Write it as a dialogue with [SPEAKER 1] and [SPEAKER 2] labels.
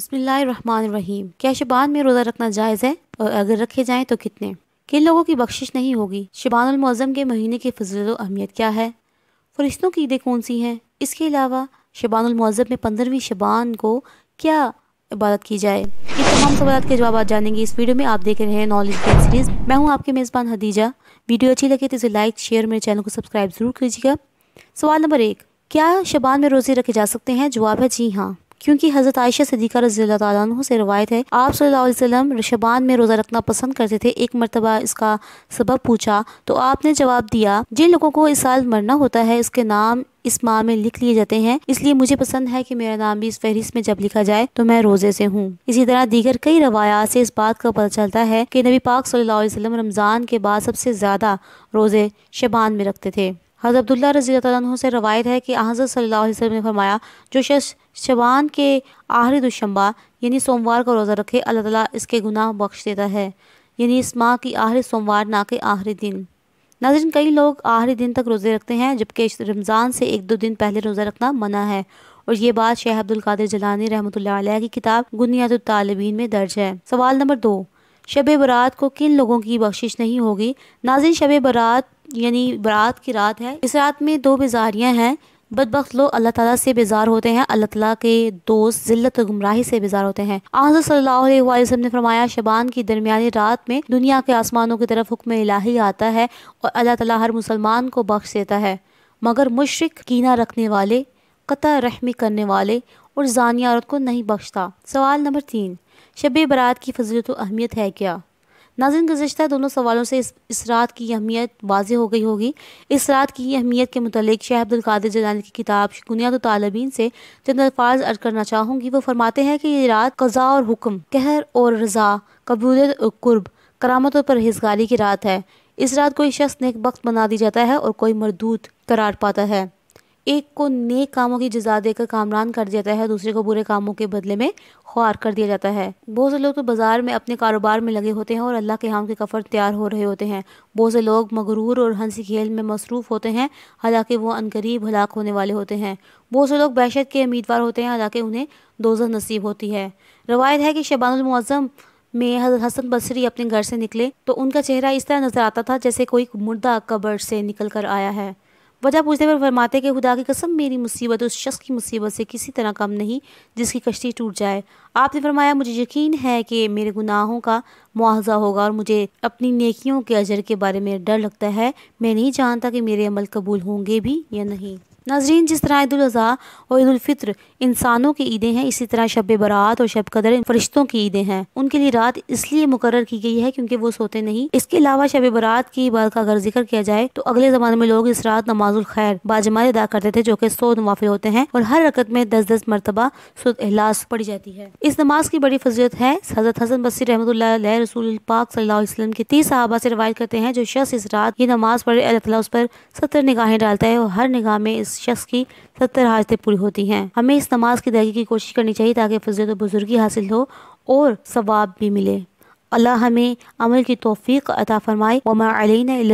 [SPEAKER 1] बसमीम क्या शबान में रोज़ा रखना जायज़ है और अगर रखे जाएँ तो कितने किन लोगों की बख्शिश नहीं होगी शबानमौज़म के महीने की फजल अहमियत क्या है फरिश्तों की ईदें कौन सी हैं इसके अलावा शबानमौज़म में पंद्रहवीं शबान को क्या इबादत की जाए ये तमाम सवाल के जवाब आप जानेंगे इस वीडियो में आप देख रहे हैं नॉलेज सीरीज़ मैं हूँ आपके मेज़बान हदीजा वीडियो अच्छी लगे तो इसे लाइक शेयर मेरे चैनल को सब्सक्राइब ज़रूर कीजिएगा सवाल नंबर एक क्या शबान में रोज़े रखे जा सकते हैं जवाब है जी हाँ क्योंकि हज़रत आयशा सदीक़ा रजी तु से रवायत है आप वसल्लम रशबान में रोज़ा रखना पसंद करते थे एक मरतबा इसका सबब पूछा तो आपने जवाब दिया जिन लोगों को इस साल मरना होता है उसके नाम इस माह में लिख लिए जाते हैं इसलिए मुझे पसंद है कि मेरा नाम भी इस फहरिस्त में जब लिखा जाए तो मैं रोजे से हूँ इसी तरह दीगर कई रवायात से इस बात का पता चलता है कि नबी पाक सल्लल्लाहु अलैहि वसल्लम रमज़ान के बाद सबसे ज़्यादा रोज़े शबान में रखते थे हज़रत अब्दुल्ला रज़ी तु से रवायत है कि हज़रत सल्ला ने फरमाया जो शख्स शबान के आखिरी दुशंबा यानी सोमवार का रोज़ा रखे अल्लाह ताली इसके गुनाह बख्श देता है यानी इस माह की आखिरी सोमवार ना के आखिरी दिन नाजिन कई लोग आखिरी दिन तक रोज़े रखते हैं जबकि रमज़ान से एक दो दिन पहले रोज़ा रखना मना है और ये बात शेह अब्दुल्कर जलानी रहमत की किताब गुनियादालबीन में दर्ज है सवाल नंबर दो शब बरात को किन लोगों की बख्शिश नहीं होगी नाजिन शब बरात यानी बारात की रात है इस रात में दो बेजारियाँ हैं बदबख्त लोग अल्लाह ताला से बेजार होते हैं अल्लाह ताला के दोस्त जिल्लत और गुमराही से बेजार होते हैं आजर सल्लल्लाहु अलैहि वसल्लम ने फरमाया शबान की दरमियानी रात में दुनिया के आसमानों की तरफ हुक्म इलाही आता है और अल्लाह ताला हर मुसलमान को बख्श देता है मगर मुशरक कीना रखने वाले कतर रहमी करने वाले और जानिया औरत को नहीं बख्शता सवाल नंबर तीन शब बारात की फजीलत अहमियत है क्या नाजिन गुजशत दोनों सवालों से इस, इस रात की अहमियत वाज हो गई होगी इस रात की अहमियत के मतलब शाह अब्दुल्कादिर जलानी की किताब शिकुनिया तो तालबीन से चंद अल्फाज अर्ज करना चाहूँगी वो फरमाते हैं कि ये रात कज़ा और हुक्म कहर और रज़ा कबूलियत और कुर्ब करामत और परहेजगारी की रात है इस रात कोई शख्स नेक वक्त बना दी जाता है और कोई मरदूत करार पाता है एक को नेक कामों की जजा देकर कामरान कर देता है दूसरे को बुरे कामों के बदले में ख्वार कर दिया जाता है बहुत से लोग तो बाज़ार में अपने कारोबार में लगे होते हैं और अल्लाह के हाम के कफर तैयार हो रहे होते हैं बहुत से लोग मगरूर और हंसी खेल में मसरूफ़ होते हैं हालांकि वो अनकरीब हलाक होने वाले होते हैं बहुत से लोग बहशत के उम्मीदवार होते हैं हालांकि उन्हें दोजह नसीब होती है रवायत है कि शबानमज़म में हसन बसरी अपने घर से निकले तो उनका चेहरा इस तरह नज़र आता था जैसे कोई मुर्दा कब्र से निकल कर आया है वजह पूछने पर फरमाते कि खुदा की कसम मेरी मुसीबत उस शख्स की मुसीबत से किसी तरह कम नहीं जिसकी कश्ती टूट जाए आपने फरमाया मुझे यकीन है कि मेरे गुनाहों का मुआवजा होगा और मुझे अपनी नेकियों के अजर के बारे में डर लगता है मैं नहीं जानता कि मेरे अमल कबूल होंगे भी या नहीं नाजरीन जिस तरह ईदाजी और ईदालफ़ितर इंसानों की ईदें हैं इसी तरह शब बरात और शब कदर फरिश्तों की ईदें हैं उनके लिए रात इसलिए मुकर की गई है क्योंकि वो सोते नहीं इसके अलावा शब बरात की बात का अगर जिक्र किया जाए तो अगले जमाने में लोग इस रात नमाजुल खैर बाजमात अदा करते थे जो कि सो नवाफिल होते हैं और हर रकत में दस दस मरतबा सुद अहलास पड़ी जाती है इस नमाज की बड़ी फजीलत है हजरत हसन बसी रहमत रसूल पाक सल्लाम के तीस साहबा से रवायत करते हैं जो शख्स इस रात ये नमाज पढ़े अल्लाह उस पर सत्तर निगाहें डालता है और हर निगाह में इस जिस शख्स की सत्तर हाजतें पूरी होती हैं हमें इस नमाज की अदायगी की कोशिश करनी चाहिए ताकि फजरत बुजुर्गी हासिल हो और सवाब भी मिले अल्लाह हमें अमल की तोफ़ी अता फ़रमाए वमा